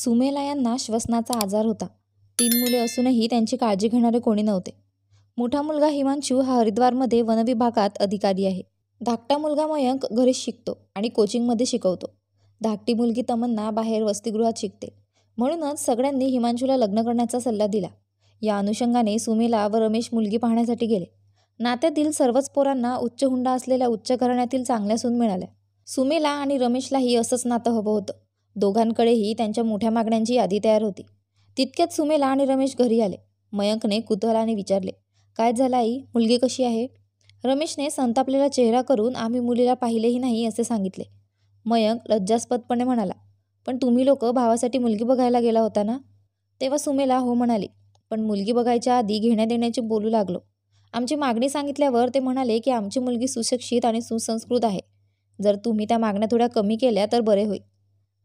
सुमेला यांना श्वसनाचा आजार होता तीन मुले असूनही त्यांची काळजी घेणारे कोणी नव्हते मोठा मुलगा हिमांशू हा हरिद्वारमध्ये वनविभागात अधिकारी आहे धाकटा मुलगा मयंक घरी शिकतो आणि कोचिंगमध्ये शिकवतो धाकटी मुलगी तमन्ना बाहेर वसतिगृहात शिकते म्हणूनच सगळ्यांनी हिमांशूला लग्न करण्याचा सल्ला दिला या अनुषंगाने सुमेला व रमेश मुलगी पाहण्यासाठी गेले नात्यातील सर्वच पोरांना उच्च हुंडा असलेल्या उच्च घराण्यातील चांगल्या सून मिळाल्या सुमेला आणि रमेशलाही असंच नातं हवं होतं दोघांकडेही त्यांच्या मोठ्या मागण्यांची यादी तयार होती तितक्यात सुमेला आणि रमेश घरी आले मयंकने कुतूहलाने विचारले काय झालं आई मुलगी कशी आहे रमेशने संतापलेला चेहरा करून आम्ही मुलीला पाहिलेही नाही असे सांगितले मयंक लज्जास्पदपणे म्हणाला पण तुम्ही लोक भावासाठी मुलगी बघायला गेला होता ना तेव्हा सुमेला हो म्हणाली पण मुलगी बघायच्या आधी घेण्या देण्याची बोलू लागलो आमची मागणी सांगितल्यावर ते म्हणाले की आमची मुलगी सुशिक्षित आणि सुसंस्कृत आहे जर तुम्ही त्या मागण्या थोड्या कमी केल्या तर बरे होईल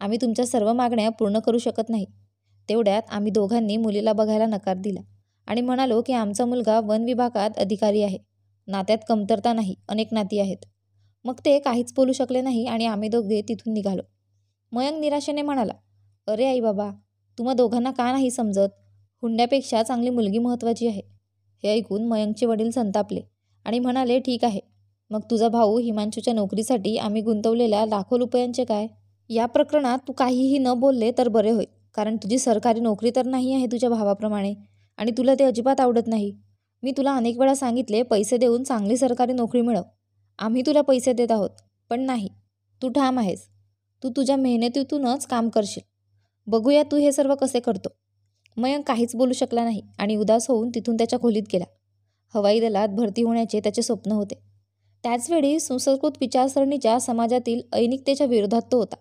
आम्ही तुमच्या सर्व मागण्या पूर्ण करू शकत नाही तेवढ्यात आम्ही दोघांनी मुलीला बघायला नकार दिला आणि म्हणालो की आमचा मुलगा वन विभागात अधिकारी आहे नात्यात कमतरता नाही अनेक नाती आहेत मग ते काहीच बोलू शकले नाही आणि आम्ही दोघे तिथून निघालो मयंक निराशेने म्हणाला अरे आई बाबा तुम्हा दोघांना का नाही समजत हुंड्यापेक्षा चांगली मुलगी महत्त्वाची आहे हे ऐकून मयंकचे वडील संतापले आणि म्हणाले ठीक आहे मग तुझा भाऊ हिमांशूच्या नोकरीसाठी आम्ही गुंतवलेल्या लाखो रुपयांचे काय या प्रकरणात तू काहीही न बोलले तर बरे होईल कारण तुझी सरकारी नोकरी तर नाही आहे तुझ्या भावाप्रमाणे आणि तुला ते अजिबात आवडत नाही मी तुला अनेक वेळा सांगितले पैसे देऊन चांगली सरकारी नोकरी मिळव आम्ही तुला पैसे देत आहोत पण नाही तू ठाम आहेस तू तुझ्या मेहनतीतूनच काम करशील बघूया तू हे सर्व कसे करतो मयंक काहीच बोलू शकला नाही आणि उदास होऊन तिथून त्याच्या खोलीत गेला हवाई दलात भरती होण्याचे त्याचे स्वप्न होते त्याचवेळी सुसंस्कृत विचारसरणीच्या समाजातील ऐनिकतेच्या विरोधात तो होता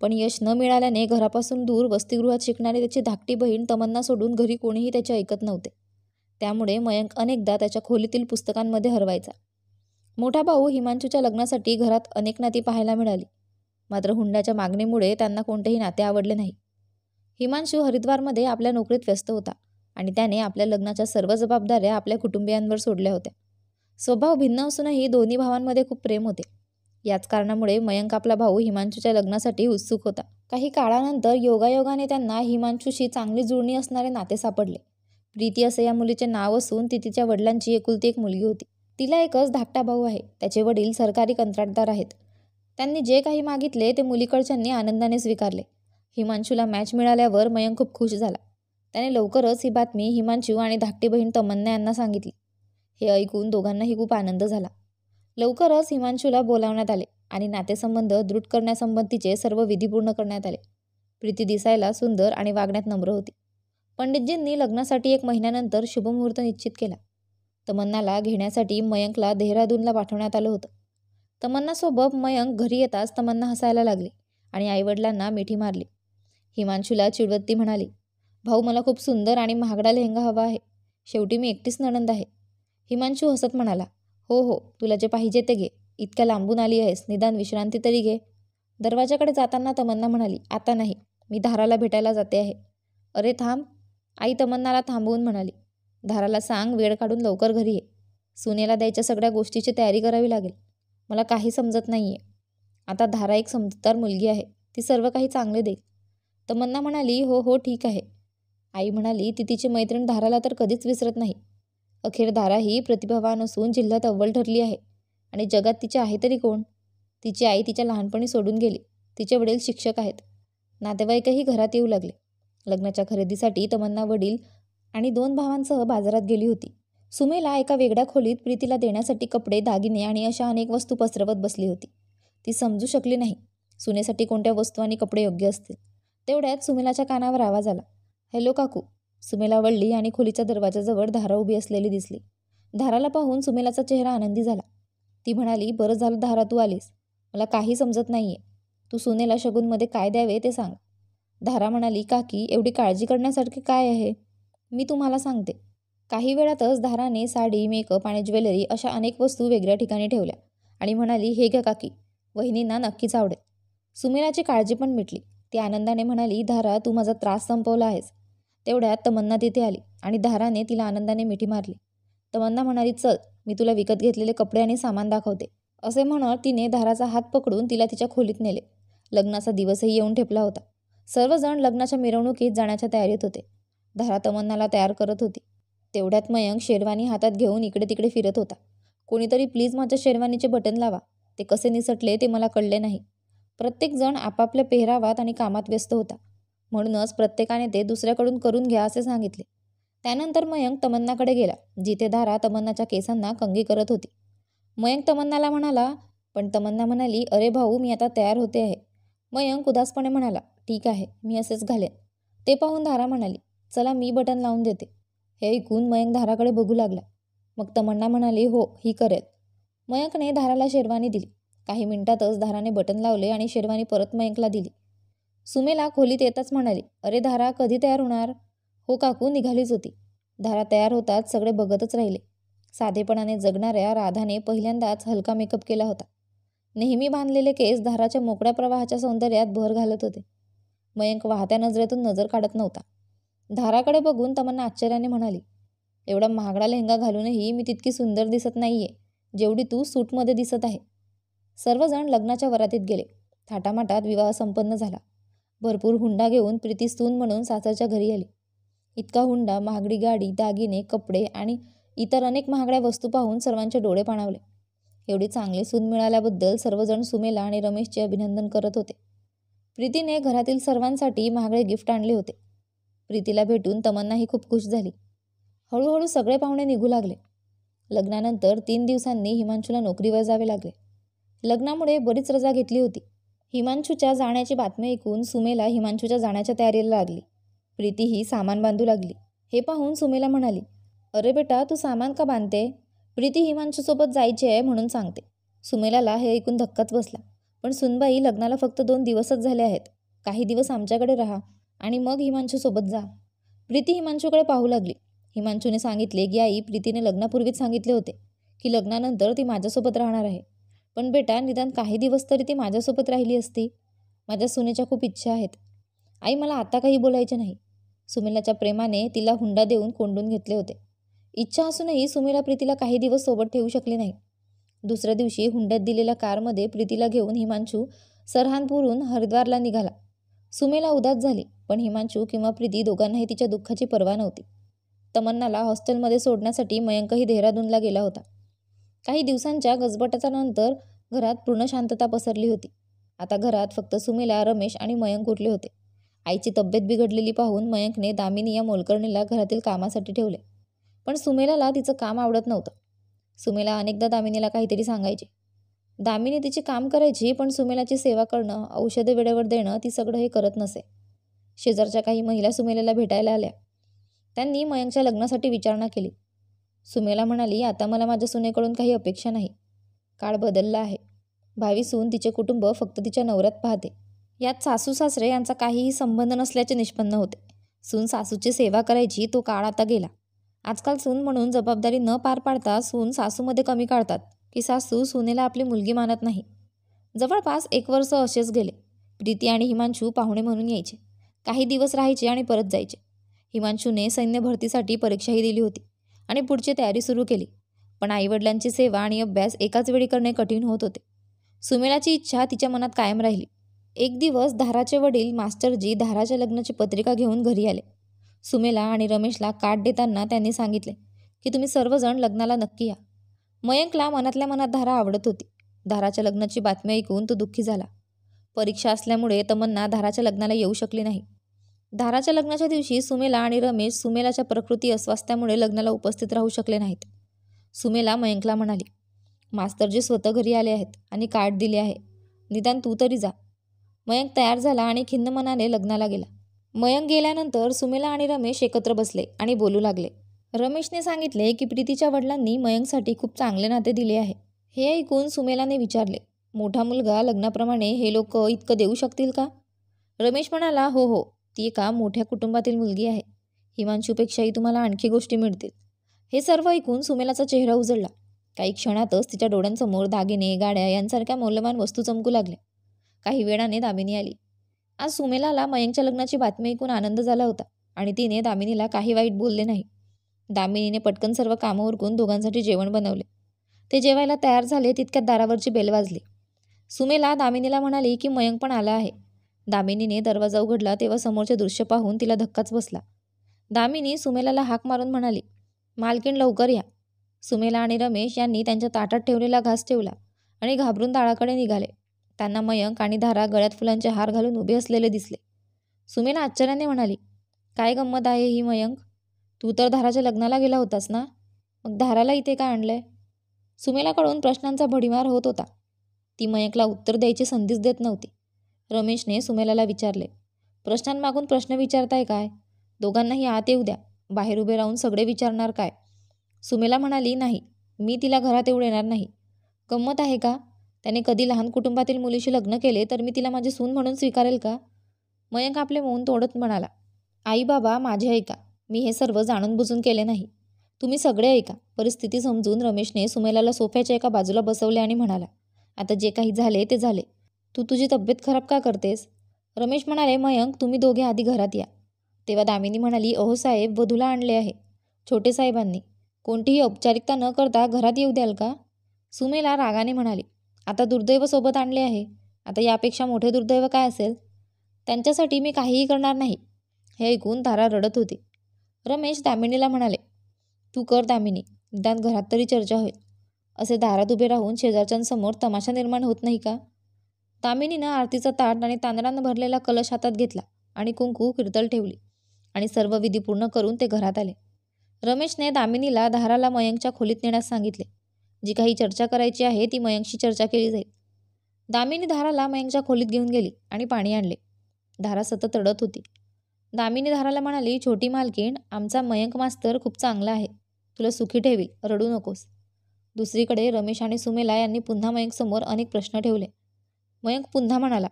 पण यश न मिळाल्याने घरापासून दूर वसतिगृहात शिकणारी त्याची धाकटी बहीण तमन्ना सोडून घरी कोणीही त्याचे ऐकत नव्हते त्यामुळे मयंक अनेकदा त्याच्या खोलीतील पुस्तकांमध्ये हरवायचा मोठा भाऊ हिमांशूच्या लग्नासाठी घरात अनेक नाती पाहायला मिळाली मात्र हुंडाच्या मागणीमुळे त्यांना कोणतेही नाते आवडले नाही हिमांशू हरिद्वारमध्ये आपल्या नोकरीत व्यस्त होता आणि त्याने आपल्या लग्नाच्या सर्व जबाबदाऱ्या आपल्या कुटुंबियांवर सोडल्या होत्या स्वभाव भिन्न असूनही दोन्ही भावांमध्ये खूप प्रेम होते याच कारणामुळे मयंक आपला भाऊ हिमांशूच्या लग्नासाठी उत्सुक होता काही काळानंतर योगायोगाने त्यांना हिमांशूशी चांगली जुळणी असणारे नाते सापडले प्रीती असे या मुलीचे नाव असून ती तिच्या वडिलांची एकुलती एक मुलगी होती तिला एकच धाकटा भाऊ आहे त्याचे वडील सरकारी कंत्राटदार आहेत त्यांनी जे काही मागितले ते मुलीकडच्यांनी आनंदाने स्वीकारले हिमांशूला मॅच मिळाल्यावर मयंक खूप खुश झाला त्याने लवकरच ही बातमी हिमांशू आणि धाकटी बहीण तमन्ना यांना सांगितली हे ऐकून दोघांनाही खूप आनंद झाला लवकरच हिमांशूला बोलावण्यात आले आणि नातेसंबंध दृढ करण्यासंबंधीचे सर्व विधी पूर्ण करण्यात आले प्रीती दिसायला सुंदर आणि वागण्यात नम्र होती पंडितजींनी लग्नासाठी एक महिन्यानंतर शुभमुहूर्त निश्चित केला तमन्नाला घेण्यासाठी मयंकला देहरादूनला पाठवण्यात आलं होतं तमन्नासोबत मयंक घरी येताच तमन्ना हसायला लागली आणि आईवडिलांना मिठी मारली हिमांशूला चिडवत्ती म्हणाली भाऊ मला खूप सुंदर आणि महागडा लेहंगा हवा आहे शेवटी मी एकटीच नणंद आहे हिमांशू हसत म्हणाला हो हो तुला जे पाहिजे ते घे इतक्या लांबून आली आहेस निदान विश्रांती तरी घे दरवाजाकडे जाताना तमन्ना म्हणाली आता नाही मी धाराला भेटायला जाते आहे अरे थांब आई तमन्नाला थांबवून म्हणाली धाराला सांग वेळ काढून लवकर घरी ये सुनेला द्यायच्या सगळ्या गोष्टीची तयारी करावी लागेल मला काही समजत नाही आहे आता धारा एक समजूतदार मुलगी आहे ती सर्व काही चांगले देईल तमन्ना म्हणाली हो हो ठीक आहे आई म्हणाली ती तिची मैत्रीण धाराला तर कधीच विसरत नाही अखेर धारा ही प्रतिभावान असून जिल्ह्यात अव्वल ठरली आहे आणि जगात तिचे आहे तरी कोण तिची आई तिच्या लहानपणी सोडून गेली तिचे वडील शिक्षक आहेत नातेवाईकही घरात येऊ लागले लग्नाच्या खरेदीसाठी तमन्ना वडील आणि दोन भावांसह बाजारात गेली होती सुमेला एका वेगळ्या खोलीत प्रीतीला देण्यासाठी कपडे दागिने आणि अशा अनेक वस्तू पसरवत बसली होती ती समजू शकली नाही सुनेसाठी कोणत्या वस्तू आणि कपडे योग्य असतील तेवढ्यात सुमेलाच्या कानावर आवाज आला हॅलो काकू सुमेला वळली आणि खोलीच्या दरवाजाजवळ धारा उभी असलेली दिसली धाराला पाहून सुमेलाचा चेहरा आनंदी झाला ती म्हणाली बरं झालं धारा तू आलीस मला काही समजत नाहीये तू सुनेला शगूनमध्ये काय द्यावे ते सांग धारा म्हणाली काकी एवढी काळजी करण्यासारखे काय आहे मी तुम्हाला सांगते काही वेळातच धाराने साडी मेकअप आणि ज्वेलरी अशा अनेक वस्तू वेगळ्या ठिकाणी ठेवल्या आणि म्हणाली हे घ्या काकी वहिनींना नक्कीच आवडेल सुमेलाची काळजी पण मिटली ती आनंदाने म्हणाली धारा तू माझा त्रास संपवला आहेस तेवढ्यात तमन्ना तिथे आली आणि धाराने तिला आनंदाने मिठी मारली तमन्ना म्हणाली चल मी तुला विकत घेतलेले कपडे आणि सामान दाखवते असे म्हणत तिने धाराचा हात पकडून तिला तिच्या खोलीत नेले लग्नाचा दिवसही येऊन ठेपला होता सर्वजण लग्नाच्या मिरवणुकीत जाण्याच्या तयारीत होते धारा तमन्नाला तयार करत होती तेवढ्यात मयंक शेरवानी हातात घेऊन इकडे तिकडे फिरत होता कोणीतरी प्लीज माझ्या शेरवानीचे बटन लावा ते कसे निसटले ते मला कळले नाही प्रत्येकजण आपापल्या पेहरावात आणि कामात व्यस्त होता म्हणूनच प्रत्येकाने ते दुसऱ्याकडून करून घ्या असे सांगितले त्यानंतर मयंक तमन्नाकडे गेला जिथे धारा तमन्नाच्या केसांना कंगी करत होती मयंक तमन्नाला म्हणाला पण तमन्ना म्हणाली अरे भाऊ मी आता तयार होते आहे मयंक उदासपणे म्हणाला ठीक आहे मी असेच घालेन ते पाहून धारा म्हणाली चला मी बटन लावून देते हे ऐकून मयंक धाराकडे बघू लागला मग तमन्ना म्हणाली हो ही करेल मयंकने धाराला शेरवानी दिली काही मिनिटातच धाराने बटन लावले आणि शेरवानी परत मयंकला दिली सुमेला खोलीत येताच म्हणाली अरे धारा कधी तयार होणार हो काकू निघालीच होती धारा तयार होताच सगळे बघतच राहिले साधेपणाने जगणाऱ्या राधाने पहिल्यांदाच हलका मेकअप केला होता नेहमी बांधलेले केस धाराच्या मोकळ्या प्रवाहाच्या सौंदर्यात भर घालत होते मयंक वाहत्या नजरेतून नजर काढत नव्हता धाराकडे बघून तमन्ना आश्चर्याने म्हणाली एवढा महागडा लेहंगा घालूनही मी तितकी सुंदर दिसत नाहीये जेवढी तू सूटमध्ये दिसत आहे सर्वजण लग्नाच्या वरातीत गेले थाटामाटात विवाह संपन्न झाला भरपूर हुंडा घेऊन प्रीती सून म्हणून सासरच्या घरी आली इतका हुंडा महागडी गाडी दागिने कपडे आणि इतर अनेक महागड्या वस्तू पाहून सर्वांचे डोळे पाणावले एवढी चांगले सून मिळाल्याबद्दल सर्वजण सुमेला आणि रमेशचे अभिनंदन करत होते प्रीतीने घरातील सर्वांसाठी महागडे गिफ्ट आणले होते प्रीतीला भेटून तमन्नाही खूप खुश झाली हळूहळू सगळे पाहुणे निघू लागले लग्नानंतर तीन दिवसांनी हिमांशूला नोकरीवर जावे लागले लग्नामुळे बरीच रजा घेतली होती हिमांशूच्या जाण्याची बातमी ऐकून सुमेला हिमांशूच्या जाण्याच्या तयारीला लागली प्रीती ही सामान बांधू लागली हे पाहून सुमेला म्हणाली अरे बेटा तू सामान का बांधते प्रीती हिमांशूसोबत जायचे आहे म्हणून सांगते सुमेलाला हे ऐकून धक्काच बसला पण सुनबाई लग्नाला फक्त दोन दिवसच झाले आहेत काही दिवस आमच्याकडे राहा आणि मग हिमांशूसोबत जा प्रीती हिमांशूकडे पाहू लागली हिमांशूने सांगितले की आई प्रीतीने लग्नापूर्वीच सांगितले होते की लग्नानंतर ती माझ्यासोबत राहणार आहे पण बेटा निदान काही दिवस तरी ती माझ्यासोबत राहिली असती माझ्या सुनेच्या खूप इच्छा आहेत आई मला आता काही बोलायचे नाही सुमेलाच्या प्रेमाने तिला हुंडा देऊन कोंडून घेतले होते इच्छा असूनही सुमेला प्रीतीला काही दिवस सोबत ठेवू शकली नाही दुसऱ्या दिवशी हुंड्यात दिलेल्या कारमध्ये प्रीतीला घेऊन हिमांशू सरहानपूरहून हरिद्वारला निघाला सुमेला उदास झाली पण हिमांशू किंवा प्रीती दोघांनाही तिच्या दुःखाची पर्वा नव्हती तमन्नाला हॉस्टेलमध्ये सोडण्यासाठी मयंकही देहरादूनला गेला होता काही दिवसांच्या गजबटाच्यानंतर नंतर घरात पूर्ण शांतता पसरली होती आता घरात फक्त सुमेला रमेश आणि मयंक उठले होते आईची तब्येत बिघडलेली पाहून मयंकने दामिनी या मोलकर्णीला घरातील कामासाठी ठेवले पण सुमेलाला तिचं काम आवडत नव्हतं सुमेला अनेकदा दामिनीला काहीतरी सांगायचे दामिनी तिचे काम करायची पण सुमेलाची सेवा करणं औषधे वेळेवर देणं ती सगळं हे करत नसे शेजारच्या काही महिला सुमेलाला भेटायला आल्या त्यांनी मयंकच्या लग्नासाठी विचारणा केली सुमेला म्हणाली आता मला माझ्या सुनेकडून काही अपेक्षा नाही काळ बदलला आहे भावी सून तिचे कुटुंब फक्त तिच्या नवऱ्यात पाहते यात सासू सासरे यांचा काहीही संबंध नसल्याचे निष्पन्न होते सून सासूची सेवा करायची तो काळ आता गेला आजकाल सून म्हणून जबाबदारी न पार पाडता सून सासूमध्ये कमी काढतात की सासू सुनेला आपली मुलगी मानत नाही जवळपास एक वर्ष असेच गेले प्रीती आणि हिमांशू पाहुणे म्हणून यायचे काही दिवस राहायचे आणि परत जायचे हिमांशूने सैन्य भरतीसाठी परीक्षाही दिली होती आणि पुढची तयारी सुरू केली पण आईवडिलांची सेवा आणि अभ्यास एकाच वेळी करणे कठीण होत होते सुमेलाची इच्छा तिच्या मनात कायम राहिली एक दिवस धाराचे वडील मास्टरजी धाराच्या लग्नाची पत्रिका घेऊन घरी आले सुमेला आणि रमेशला कार्ड देताना त्यांनी सांगितले की तुम्ही सर्वजण लग्नाला नक्की या मयंकला मनातल्या मनात धारा आवडत होती धाराच्या लग्नाची बातमी ऐकून तो दुःखी झाला परीक्षा असल्यामुळे तमन्ना धाराच्या लग्नाला येऊ शकली नाही धाराच्या लग्नाच्या दिवशी सुमेला आणि रमेश सुमेलाच्या प्रकृती अस्वास्थ्यामुळे लग्नाला उपस्थित राहू शकले नाहीत सुमेला मयंकला म्हणाली मास्तरजी स्वतः घरी आले आहेत आणि कार्ड दिले आहे निदान तू तरी जा मयंक तयार झाला आणि खिन्न मनाने लग्नाला गेला मयंक गेल्यानंतर सुमेला आणि रमेश एकत्र बसले आणि बोलू लागले रमेशने सांगितले की प्रीतीच्या वडिलांनी मयंकसाठी खूप चांगले नाते दिले आहे हे ऐकून सुमेलाने विचारले मोठा मुलगा लग्नाप्रमाणे हे लोक इतकं देऊ शकतील का रमेश म्हणाला हो हो ती एका मोठ्या कुटुंबातील मुलगी आहे हिमांशूपेक्षाही तुम्हाला आणखी गोष्टी मिळतील हे सर्व ऐकून सुमेलाचा चेहरा उजळला काही क्षणातच तिच्या डोळ्यांसमोर दागिने गाड्या यांसारख्या मौल्यवान वस्तू चमकू लागल्या काही वेळाने दामिनी आली आज सुमेलाला मयंकच्या लग्नाची बातमी ऐकून आनंद झाला होता आणि तिने दामिनीला काही वाईट बोलले नाही दामिनीने पटकन सर्व कामं उरकून दोघांसाठी जेवण बनवले ते जेवायला तयार झाले तितक्यात दारावरची बेल वाजली सुमेला दामिनीला म्हणाली की मयंक पण आला आहे दामिनीने दरवाजा उघडला तेव्हा समोरचे दृश्य पाहून तिला धक्काच बसला दामिनी सुमेलाला हाक मारून म्हणाली मालकीण लवकर या सुमेला आणि रमेश यांनी त्यांच्या ताटात ठेवलेला घास ठेवला आणि घाबरून ताळाकडे निघाले त्यांना मयंक आणि धारा गळ्यात फुलांचे हार घालून उभे असलेले दिसले सुमेला आश्चर्याने म्हणाली काय गंमत आहे ही मयंक तू तर धाराच्या लग्नाला गेला होतास ना मग धाराला इथे काय आणलंय सुमेलाकडून प्रश्नांचा भडीमार होत होता ती मयंकला उत्तर द्यायची संधीच देत नव्हती रमेशने सुमेलाला विचारले प्रश्नांमागून प्रश्न विचारताय काय दोघांनाही आत येऊ द्या बाहेर उभे राहून सगळे विचारणार काय सुमेला म्हणाली नाही मी तिला घरात येऊ येणार नाही गंमत आहे का त्याने कधी लहान कुटुंबातील मुलीशी लग्न केले तर मी तिला माझे सून म्हणून स्वीकारेल का मयंक आपले मौन तोडत म्हणाला आई बाबा माझे ऐका मी हे सर्व जाणून बुजून केले नाही तुम्ही सगळे ऐका परिस्थिती समजून रमेशने सुमेलाला सोफ्याच्या एका बाजूला बसवले आणि म्हणाला आता जे काही झाले ते झाले तू तुझी तब्येत खराब का करतेस रमेश म्हणाले मयंक तुम्ही दोघे आधी घरात या तेव्हा दामिनी म्हणाली अहो साहेब वधूला आणले आहे छोटे साहेबांनी कोणतीही औपचारिकता न करता घरात येऊ द्याल का सुमेला रागाने म्हणाली आता दुर्दैव सोबत आणले आहे आता यापेक्षा मोठे दुर्दैव काय असेल त्यांच्यासाठी मी काहीही करणार नाही हे ऐकून तारा रडत होती रमेश दामिनीला म्हणाले तू कर दामिनी निदान घरात तरी चर्चा होईल असे दारात उभे राहून शेजारच्यांसमोर तमाशा निर्माण होत नाही का तामिनीनं आरतीचा ताट आणि तांदळानं भरलेला कलश हातात घेतला आणि कुंकू कीर्तल ठेवली आणि सर्व विधी पूर्ण करून ते घरात आले रमेशने दामिनीला धाराला मयंकच्या खोलीत नेण्यास सांगितले जी काही चर्चा करायची आहे ती मयंकशी चर्चा केली जाईल दामिनी धाराला मयंकच्या खोलीत घेऊन गेली आणि पाणी आणले धारा सतत रडत होती दामिनी धाराला म्हणाली छोटी मालकीण आमचा मयंक मास्तर खूप चांगला आहे तुला सुखी ठेवी रडू नकोस दुसरीकडे रमेश आणि सुमेला यांनी पुन्हा मयंकसमोर अनेक प्रश्न ठेवले मयंक पुन्हा म्हणाला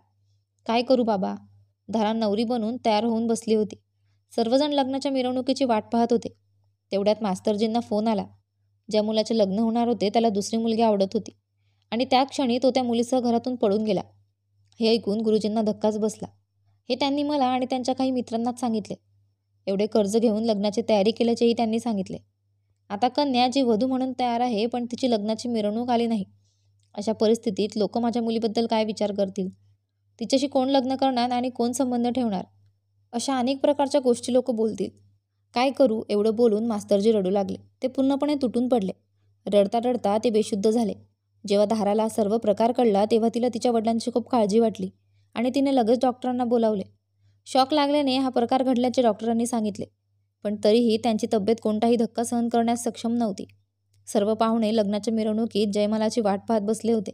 काय करू बाबा धारा नवरी बनून तयार होऊन बसली होती सर्वजण लग्नाच्या मिरवणुकीची वाट पाहत होते तेवढ्यात मास्तरजींना फोन आला ज्या मुलाचे लग्न होणार होते त्याला दुसरी मुलगी आवडत होती आणि त्या क्षणी तो त्या मुलीसह घरातून पळून गेला हे ऐकून गुरुजींना धक्काच बसला हे त्यांनी मला आणि त्यांच्या काही मित्रांनाच सांगितले एवढे कर्ज घेऊन लग्नाची तयारी केल्याचेही त्यांनी सांगितले आता कन्या जी वधू म्हणून तयार आहे पण तिची लग्नाची मिरवणूक आली नाही अशा परिस्थितीत लोक माझ्या मुलीबद्दल काय विचार करतील तिच्याशी कोण लग्न करणार आणि कोण संबंध ठेवणार अशा अनेक प्रकारच्या गोष्टी लोक बोलतील काय करू एवढं बोलून मास्तरजी रडू लागले ते पूर्णपणे तुटून पडले रडता रडता ते बेशुद्ध झाले जेव्हा धाराला सर्व प्रकार कळला तेव्हा तिला तिच्या वडिलांची खूप काळजी वाटली आणि तिने लगेच डॉक्टरांना बोलावले शॉक लागल्याने हा प्रकार घडल्याचे डॉक्टरांनी सांगितले पण तरीही त्यांची तब्येत कोणताही धक्का सहन करण्यास सक्षम नव्हती सर्व पाहुणे लग्नाच्या मिरवणुकीत जयमालाची वाट पाहत बसले होते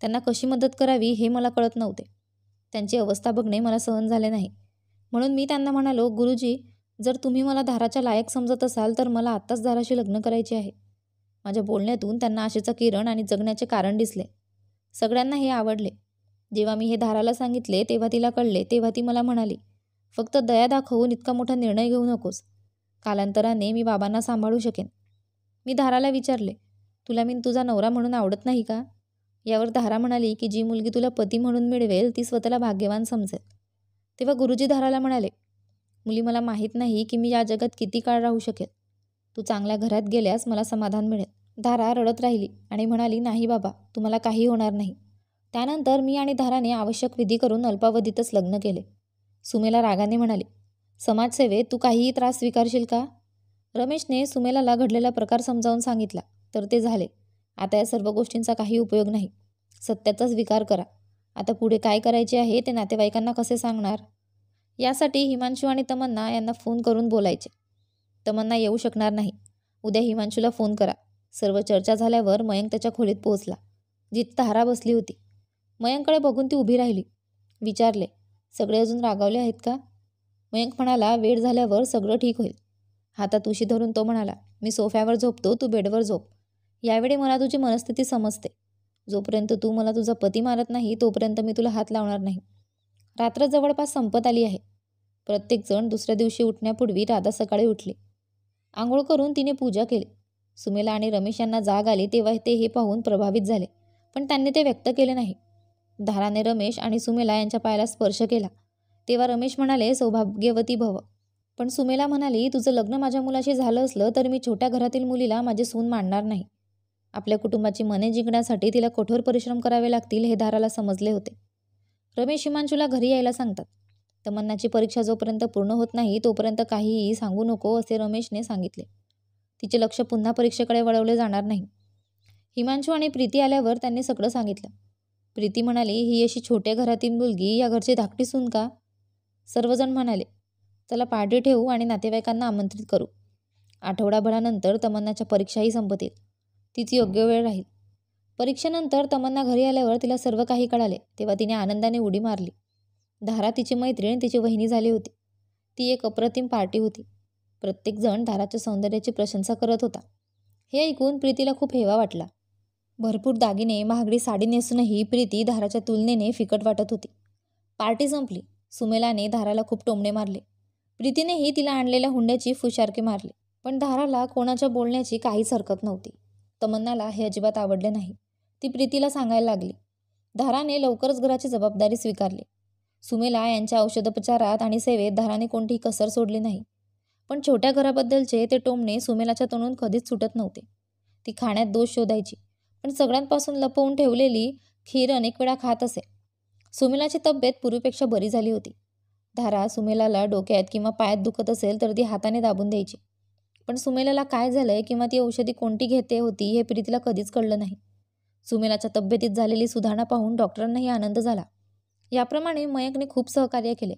त्यांना कशी मदत करावी हे मला कळत नव्हते त्यांची अवस्था बघणे मला सहन झाले नाही म्हणून मी त्यांना म्हणालो गुरुजी जर तुम्ही मला धाराच्या लायक समजत असाल तर मला आत्ताच धाराशी लग्न करायचे आहे माझ्या बोलण्यातून त्यांना आशेचा किरण आणि जगण्याचे कारण दिसले सगळ्यांना हे आवडले जेव्हा मी हे धाराला सांगितले तेव्हा तिला कळले तेव्हा ती मला म्हणाली फक्त दया दाखवून इतका मोठा निर्णय घेऊ नकोस कालांतराने मी बाबांना सांभाळू शकेन मी धाराला विचारले तुला मी तुझा नवरा म्हणून आवडत नाही का यावर धारा म्हणाली की जी मुलगी तुला पती म्हणून मिळवेल ती स्वतःला भाग्यवान समजेल तेव्हा गुरुजी धाराला म्हणाले मुली मला माहीत नाही की मी या जगात किती काळ राहू शकेल तू चांगल्या घरात गेल्यास मला समाधान मिळेल धारा रडत राहिली आणि म्हणाली नाही बाबा तुम्हाला काही होणार नाही त्यानंतर मी आणि धाराने आवश्यक विधी करून अल्पावधीतच लग्न केले सुमेला रागाने म्हणाले समाजसेवेत तू काहीही त्रास स्वीकारशील का रमेशने सुमेलाला घडलेला प्रकार समजावून सांगितला तर ते झाले आता या सर्व गोष्टींचा काही उपयोग नाही सत्याचाच स्वीकार करा आता पुढे काय करायचे आहे ते नातेवाईकांना कसे सांगणार यासाठी हिमांशू आणि तमन्ना यांना फोन करून बोलायचे तमन्ना येऊ शकणार नाही उद्या हिमांशूला फोन करा सर्व चर्चा झाल्यावर मयंक त्याच्या खोलीत पोहोचला जिथे तहारा बसली होती मयंकडे बघून ती उभी राहिली विचारले सगळे अजून रागावले आहेत का मयंक म्हणाला वेळ झाल्यावर सगळं ठीक होईल हातात उशी धरून तो म्हणाला मी सोफ्यावर झोपतो तू बेडवर झोप यावेळी मला तुझी मनस्थिती समजते जोपर्यंत तू मला तुझा पती मारत नाही तोपर्यंत मी तुला हात लावणार नाही रात्र जवळपास संपत आली आहे प्रत्येकजण दुसऱ्या दिवशी उठण्यापूर्वी राधा सकाळी उठली आंघोळ करून तिने पूजा केली सुमेला आणि रमेश यांना जाग आली तेव्हा ते हे पाहून प्रभावित झाले पण त्यांनी ते व्यक्त केले नाही धाराने रमेश आणि सुमेला यांच्या पायाला स्पर्श केला तेव्हा रमेश म्हणाले सौभाग्यवती भव पण सुमेला म्हणाली तुझं लग्न माझ्या मुलाशी झालं असलं तर मी छोट्या घरातील मुलीला माझे सून मांडणार नाही आपल्या कुटुंबाची मने जिंकण्यासाठी तिला कठोर परिश्रम करावे लागतील हे दाराला समजले होते रमेश हिमांशूला घरी यायला सांगतात तमन्नाची परीक्षा जोपर्यंत पूर्ण होत नाही तोपर्यंत काहीही सांगू नको असे रमेशने सांगितले तिचे लक्ष पुन्हा परीक्षेकडे वळवले जाणार नाही हिमांशू आणि प्रीती आल्यावर त्यांनी सगळं सांगितलं प्रीती म्हणाली ही अशी छोट्या घरातील मुलगी या घरची धाकटी सून का सर्वजण म्हणाले चला पार्टी ठेवू आणि नातेवाईकांना आमंत्रित करू आठवडाभरानंतर तमन्नाच्या परीक्षाही संपतील तीच योग्य वेळ राहील परीक्षेनंतर तमन्ना घरी आल्यावर तिला सर्व काही कळाले तेव्हा तिने आनंदाने उडी मारली धारा तिची मैत्रीण तिची वहिनी झाली होती ती एक अप्रतिम पार्टी होती प्रत्येकजण धाराच्या सौंदर्याची प्रशंसा करत होता हे ऐकून प्रीतीला खूप हेवा वाटला भरपूर दागिने महागडी साडी नेसूनही प्रीती धाराच्या तुलनेने फिकट वाटत होती पार्टी संपली सुमेलाने धाराला खूप टोमणे मारले प्रीतीनेही तिला आणलेल्या हुंड्याची फुशारकी मारली पण धाराला कोणाच्या बोलण्याची काहीच हरकत नव्हती तमन्नाला हे अजिबात आवडले नाही ती प्रीतीला सांगायला लागली धाराने लवकरच घराची जबाबदारी स्वीकारली सुमेला यांच्या औषधोपचारात आणि सेवेत धाराने कोणतीही कसर सोडली नाही पण छोट्या घराबद्दलचे ते टोमणे सुमेलाच्या तोंडून कधीच सुटत नव्हते ती खाण्यात दोष शोधायची पण सगळ्यांपासून लपवून ठेवलेली खीर अनेक वेळा खात असे सुमेलाची तब्येत पूर्वीपेक्षा बरी झाली होती धारा सुमेलाला डोक्यात किंवा पायात दुखत असेल तर ती हाताने दाबून द्यायची पण सुमेलाला काय झालंय किंवा ती औषधी कोणती घेते होती हे प्रीतीला कधीच कळलं नाही सुमेलाच्या तब्येतीत झालेली सुधारणा पाहून डॉक्टरांनाही आनंद झाला याप्रमाणे मयंकने खूप सहकार्य केले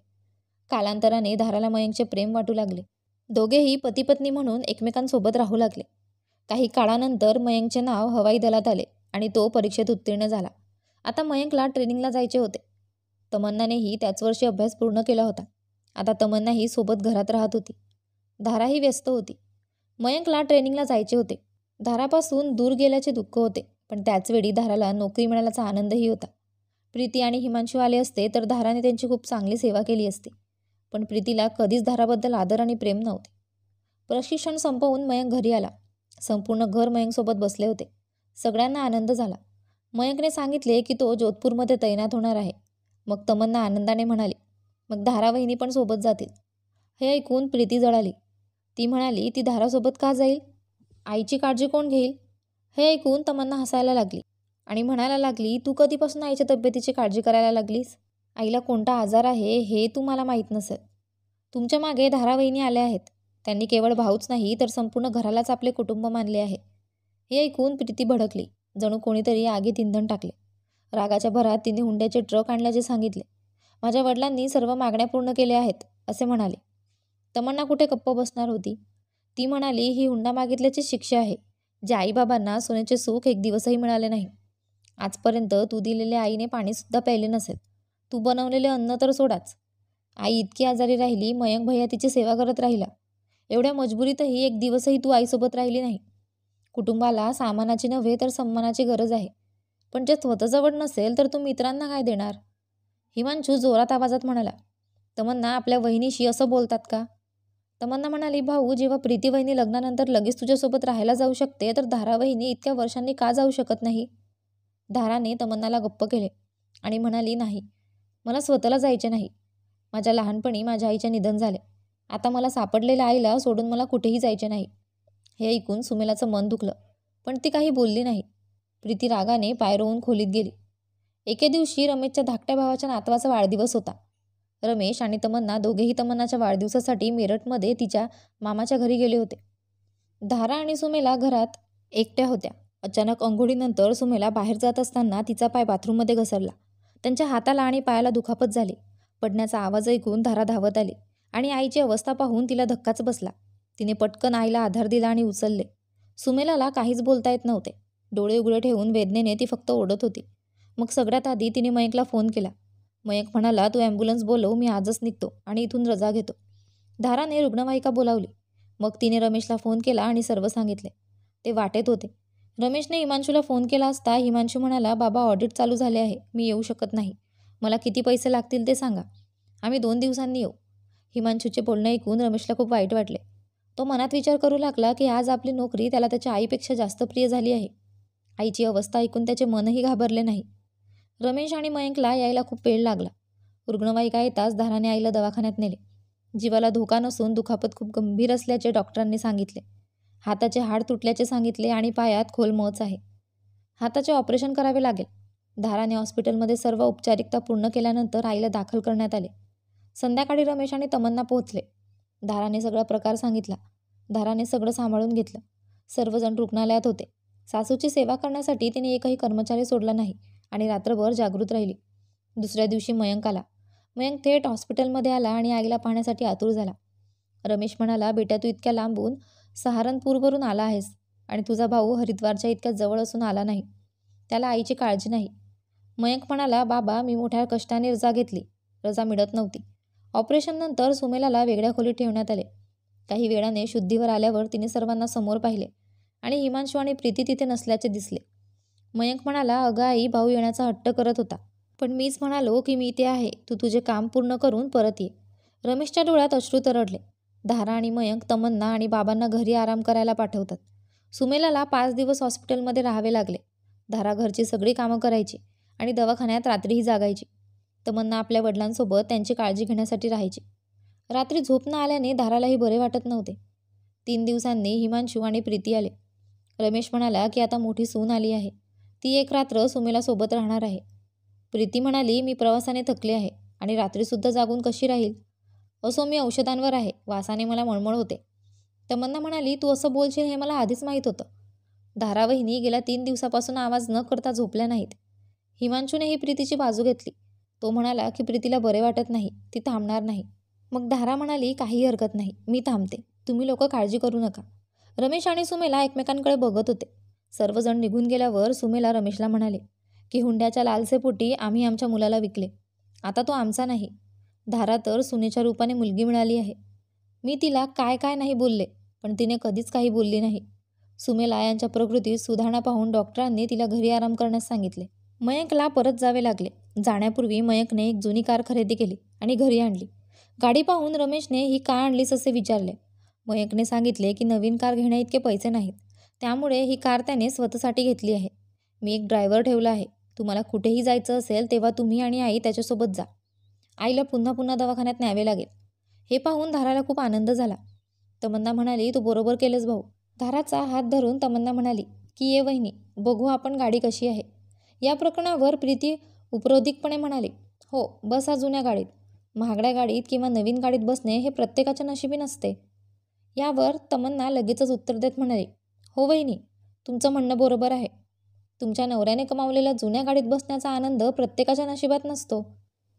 कालांतराने धाराला मयंकचे प्रेम वाटू लागले दोघेही पतीपत्नी म्हणून एकमेकांसोबत राहू लागले काही काळानंतर मयंकचे नाव हवाई दलात आले आणि तो परीक्षेत उत्तीर्ण झाला आता मयंकला ट्रेनिंगला जायचे होते तमन्नानेही त्याच वर्षी अभ्यास पूर्ण केला होता आता तमन्नाही सोबत घरात राहत होती धाराही व्यस्त होती मयंकला ट्रेनिंगला जायचे होते धारापासून दूर गेल्याचे दुःख होते पण त्याचवेळी धाराला नोकरी मिळाल्याचा आनंदही होता प्रीती आणि हिमांशू आले असते तर धाराने त्यांची खूप चांगली सेवा केली असती पण प्रीतीला कधीच धाराबद्दल आदर आणि प्रेम नव्हते प्रशिक्षण संपवून मयंक घरी आला संपूर्ण घर मयंकसोबत बसले होते सगळ्यांना आनंद झाला मयंकने सांगितले की तो जोधपूरमध्ये तैनात होणार आहे मग तमन्ना आनंदाने म्हणाली मग धारावहिनी पण सोबत जातील हे ऐकून प्रीती जळाली ती म्हणाली ती धारासोबत का जाईल आईची काळजी कोण घेईल हे ऐकून तमन्ना हसायला लागली आणि म्हणायला लागली तू कधीपासून आईच्या तब्येतीची काळजी करायला लागलीस आईला कोणता आजार आहे हे तू मला माहीत नसेल तुमच्या मागे धारावहिनी आल्या आहेत त्यांनी केवळ भाऊच नाही तर संपूर्ण घरालाच आपले कुटुंब मानले आहे हे ऐकून प्रीती भडकली जणू कोणीतरी आगीत इंधन टाकले रागाच्या भरात तिने हुंड्याचे ट्रक आणल्याचे सांगितले माझ्या वडिलांनी सर्व मागण्या पूर्ण केल्या आहेत असे म्हणाले तमन्ना कुठे गप्प बसणार होती ती म्हणाली ही हुंडा मागितल्याची शिक्षा आहे जे आईबाबांना सोन्याचे सुख एक दिवसही मिळाले नाही आजपर्यंत तू दिलेल्या आईने पाणीसुद्धा प्यायले नसेल तू बनवलेले अन्न तर सोडाच आई इतकी आजारी राहिली मयंक भैया तिची सेवा करत राहिला एवढ्या मजबुरीतही एक दिवसही तू आईसोबत राहिली नाही कुटुंबाला सामानाची नव्हे तर सन्मानाची गरज आहे पण जे स्वतःजवळ नसेल तर तू मित्रांना काय देणार हिमांशू जोरात आवाजात म्हणाला तमन्ना आपल्या वहिनीशी असं बोलतात का तमन्ना म्हणाली भाऊ जेव्हा प्रीती वहिनी लग्नानंतर लगेच तुझ्यासोबत राहायला जाऊ शकते तर धारा वहिनी इतक्या वर्षांनी का जाऊ शकत नाही धाराने तमन्नाला गप्प केले आणि म्हणाली नाही मला स्वतःला जायचे नाही माझ्या लहानपणी माझ्या आईचे निधन झाले आता मला सापडलेल्या आईला सोडून मला कुठेही जायचे नाही हे ऐकून सुमेलाचं मन दुखलं पण ती काही बोलली नाही प्रीती रागाने पाय रोवून खोलीत गेली एके दिवशी रमेशच्या धाकट्या भावाच्या नातवाचा वाढदिवस होता रमेश आणि तमन्ना दोघेही तमन्नाच्या वाढदिवसासाठी मेरठमध्ये तिच्या मामाच्या घरी गेले होते धारा आणि सुमेला घरात एकट्या होत्या अचानक अंघोळीनंतर सुमेला बाहेर जात असताना तिचा पाय बाथरूममध्ये घसरला त्यांच्या हाताला आणि पायाला दुखापत झाली पडण्याचा आवाज ऐकून धारा धावत आली आणि आईची अवस्था पाहून तिला धक्काच बसला तिने पटकन आईला आधार दिला आणि उचलले सुमेलाला काहीच बोलता येत नव्हते डोळे उघडे ठेवून वेदनेने ती फक्त ओढत होती मग सगळ्यात आधी तिने मयंकला फोन केला मयंक म्हणाला तू ॲम्ब्युलन्स बोलव मी आजच निघतो आणि इथून रजा घेतो धाराने रुग्णवाहिका बोलावली मग तिने रमेशला फोन केला आणि सर्व सांगितले ते वाटेत होते रमेशने हिमांशूला फोन केला असता हिमांशू म्हणाला बाबा ऑडिट चालू झाले आहे मी येऊ शकत नाही मला किती पैसे लागतील ते सांगा आम्ही दोन दिवसांनी येऊ हिमांशूचे बोलणं ऐकून रमेशला खूप वाईट वाटले तो मनात विचार करू लागला की आज आपली नोकरी त्याला त्याच्या आईपेक्षा जास्त प्रिय झाली आहे आईची अवस्था ऐकून त्याचे मनही घाबरले नाही रमेश आणि मयंकला यायला खूप वेळ लागला रुग्णवाहिका येताच धाराने आईला दवाखान्यात नेले जीवाला धोका नसून दुखापत खूप गंभीर असल्याचे डॉक्टरांनी सांगितले हाताचे हाड तुटल्याचे सांगितले आणि पायात खोल मच आहे हाताचे ऑपरेशन करावे लागेल धाराने हॉस्पिटलमध्ये सर्व औपचारिकता पूर्ण केल्यानंतर आईला दाखल करण्यात आले संध्याकाळी रमेश आणि तमन्ना पोहोचले धाराने सगळा प्रकार सांगितला धाराने सगळं सांभाळून घेतलं सर्वजण रुग्णालयात होते सासूची सेवा करण्यासाठी तिने एकही कर्मचारी सोडला नाही आणि रात्रभर जागृत राहिली दुसऱ्या दिवशी मयंक आला मयंक थेट हॉस्पिटलमध्ये आला आणि आईला पाहण्यासाठी आतुर झाला रमेश म्हणाला बेटा तू इतक्या लांबून सहारनपूरवरून आला आहेस आणि तुझा भाऊ हरिद्वारच्या इतक्या जवळ असून आला नाही त्याला आईची काळजी नाही मयंक म्हणाला बाबा मी मोठ्या कष्टाने रजा घेतली रजा मिळत नव्हती ऑपरेशननंतर सुमेलाला वेगळ्या खोलीत ठेवण्यात आले काही वेळाने शुद्धीवर आल्यावर तिने सर्वांना समोर पाहिले आणि हिमांशू आणि प्रीती तिथे नसल्याचे दिसले मयंक म्हणाला अगं आई भाऊ येण्याचा हट्ट करत होता पण मीच म्हणालो की मी इथे आहे तू तुझे काम पूर्ण करून परत ये रमेशच्या डोळ्यात अश्रू तरडले धारा आणि मयंक तमन्ना आणि बाबांना घरी आराम करायला पाठवतात सुमेलाला पाच दिवस हॉस्पिटलमध्ये राहावे लागले धारा घरची सगळी कामं करायची आणि दवाखान्यात रात्रीही जागायची तमन्ना आपल्या वडिलांसोबत त्यांची काळजी घेण्यासाठी राहायची रात्री झोप न आल्याने धारालाही बरे वाटत नव्हते तीन दिवसांनी हिमांशू आणि प्रीती आले रमेश म्हणाला की आता मोठी सून आली आहे ती एक रात्र सुमेला सोबत राहणार आहे प्रीती म्हणाली मी प्रवासाने थकले आहे आणि रात्रीसुद्धा जागून कशी राहील असो मी औषधांवर आहे वासाने मला मळमळ होते तमन्ना म्हणाली तू असं बोलशील हे मला आधीच माहीत होतं धारावहिनी गेल्या तीन दिवसापासून आवाज न करता झोपल्या नाहीत हिमांशूने ही प्रीतीची बाजू घेतली तो म्हणाला की प्रीतीला बरे वाटत नाही ती थांबणार नाही मग धारा म्हणाली काही हरकत नाही मी थांबते तुम्ही लोक काळजी करू नका रमेश आणि सुमेला एकमेकांकडे बघत होते सर्वजण निघून गेल्यावर सुमेला रमेशला म्हणाले की हुंड्याच्या लालसेपोटी आम्ही आमच्या मुलाला विकले आता तो आमचा नाही धारा तर सुनेच्या रूपाने मुलगी मिळाली आहे मी तिला काय काय नाही बोलले पण तिने कधीच काही बोलली नाही सुमेला यांच्या प्रकृतीत सुधारणा पाहून डॉक्टरांनी तिला घरी आराम करण्यास सांगितले मयंकला परत जावे लागले जाण्यापूर्वी मयंकने एक जुनी कार खरेदी केली आणि घरी आणली गाडी पाहून रमेशने ही का आणलीस असे विचारले मयंकने सांगितले की नवीन कार घेण्याइतके पैसे नाहीत त्यामुळे ही कार त्याने स्वतःसाठी घेतली आहे मी एक ड्रायव्हर ठेवला आहे तुम्हाला कुठेही जायचं असेल तेव्हा तुम्ही आणि आई त्याच्यासोबत जा आईला पुन्हा पुन्हा दवाखान्यात न्यावे लागेल हे पाहून धाराला खूप आनंद झाला तमन्ना म्हणाली तू बरोबर केलंस भाऊ धाराचा हात धरून तमन्ना म्हणाली की ये वहिनी बघू आपण गाडी कशी आहे या प्रकरणावर प्रीती उपरोधिकपणे म्हणाली हो बसा जुन्या गाडीत महागड्या गाडीत किंवा नवीन गाडीत बसणे हे प्रत्येकाच्या नशिबी नसते यावर तमन्ना लगेचच उत्तर देत म्हणाली हो वहिनी तुमचं म्हणणं बरोबर आहे तुमच्या नवऱ्याने कमावलेल्या जुन्या गाडीत बसण्याचा आनंद प्रत्येकाच्या नशिबात नसतो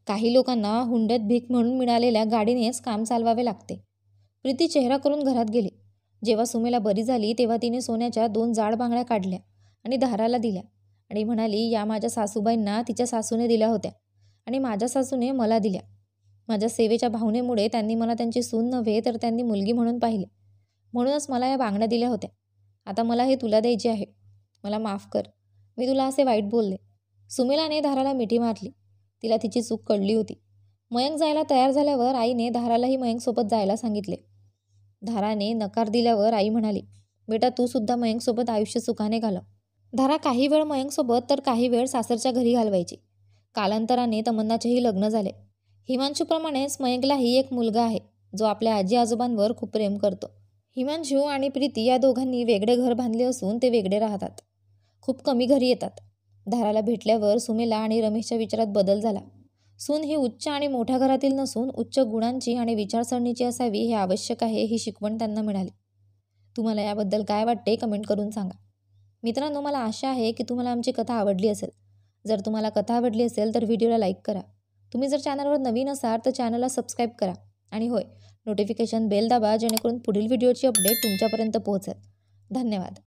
काही लोकांना हुंड्यात भीक म्हणून मिळालेल्या गाडीनेच काम चालवावे लागते प्रीती चेहरा करून घरात गेली जेव्हा सुमेला बरी झाली तेव्हा तिने सोन्याच्या दोन जाड बांगड्या काढल्या आणि धाराला दिल्या आणि म्हणाली या माझ्या सासूबाईंना तिच्या सासूने दिल्या होत्या आणि माझ्या सासूने मला दिल्या माझ्या सेवेच्या भावनेमुळे त्यांनी मला त्यांची सून नव्हे तर त्यांनी मुलगी म्हणून पाहिले म्हणूनच मला या बांगड्या दिल्या होत्या आता मला हे तुला द्यायचे आहे मला माफ कर मी तुला असे वाईट बोलले सुमिलाने धाराला मिठी मारली तिला तिची चूक कळली होती मयंक जायला तयार झाल्यावर आईने धारालाही मयंकसोबत जायला सांगितले धाराने नकार दिल्यावर आई म्हणाली बेटा तू सुद्धा मयंकसोबत आयुष्य सुखाने घालव धारा काही वेळ मयंकसोबत तर काही वेळ सासरच्या घरी घालवायची कालांतराने तमन्नाचेही लग्न झाले हिमांशूप्रमाणेच मयंकलाही एक मुलगा आहे जो आपल्या आजी आजोबांवर खूप प्रेम करतो हिमांशू आणि प्रीती या दोघांनी वेगळे घर बांधले असून ते वेगळे राहतात खूप कमी घरी येतात धाराला भेटल्यावर सुमेला आणि रमेशच्या विचारात बदल झाला सून ही उच्च आणि मोठ्या घरातील नसून उच्च गुणांची आणि विचारसरणीची असावी हे आवश्यक आहे ही शिकवण त्यांना मिळाली तुम्हाला याबद्दल काय वाटते कमेंट करून सांगा मित्रांनो मला आशा आहे की तुम्हाला आमची कथा आवडली असेल जर तुम्हाला कथा आवडली असेल तर व्हिडिओला लाईक करा तुम्ही जर चॅनलवर नवीन असाल तर चॅनलला सबस्क्राईब करा आणि होय नोटिफिकेशन बेल दाबा जेणेकरून पुढील व्हिडिओची अपडेट तुमच्यापर्यंत पोहोचेल धन्यवाद